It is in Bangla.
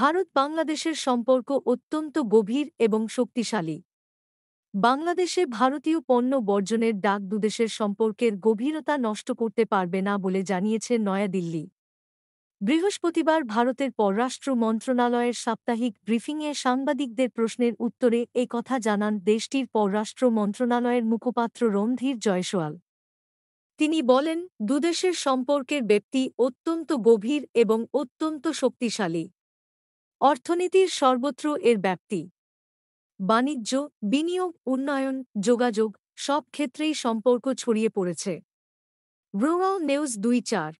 ভারত বাংলাদেশের সম্পর্ক অত্যন্ত গভীর এবং শক্তিশালী বাংলাদেশে ভারতীয় পণ্য বর্জনের ডাক দুদেশের সম্পর্কের গভীরতা নষ্ট করতে পারবে না বলে জানিয়েছে নয়াদিল্লি বৃহস্পতিবার ভারতের পররাষ্ট্র মন্ত্রণালয়ের সাপ্তাহিক ব্রিফিংয়ে সাংবাদিকদের প্রশ্নের উত্তরে এ কথা জানান দেশটির পররাষ্ট্র মন্ত্রণালয়ের মুখপাত্র রন্ধীর জয়সওয়াল তিনি বলেন দুদেশের সম্পর্কের ব্যক্তি অত্যন্ত গভীর এবং অত্যন্ত শক্তিশালী অর্থনীতির সর্বত্র এর ব্যাপ্তি বাণিজ্য বিনিয়োগ উন্নয়ন যোগাযোগ সব ক্ষেত্রেই সম্পর্ক ছড়িয়ে পড়েছে ব্রুনাল নিউজ দুই চার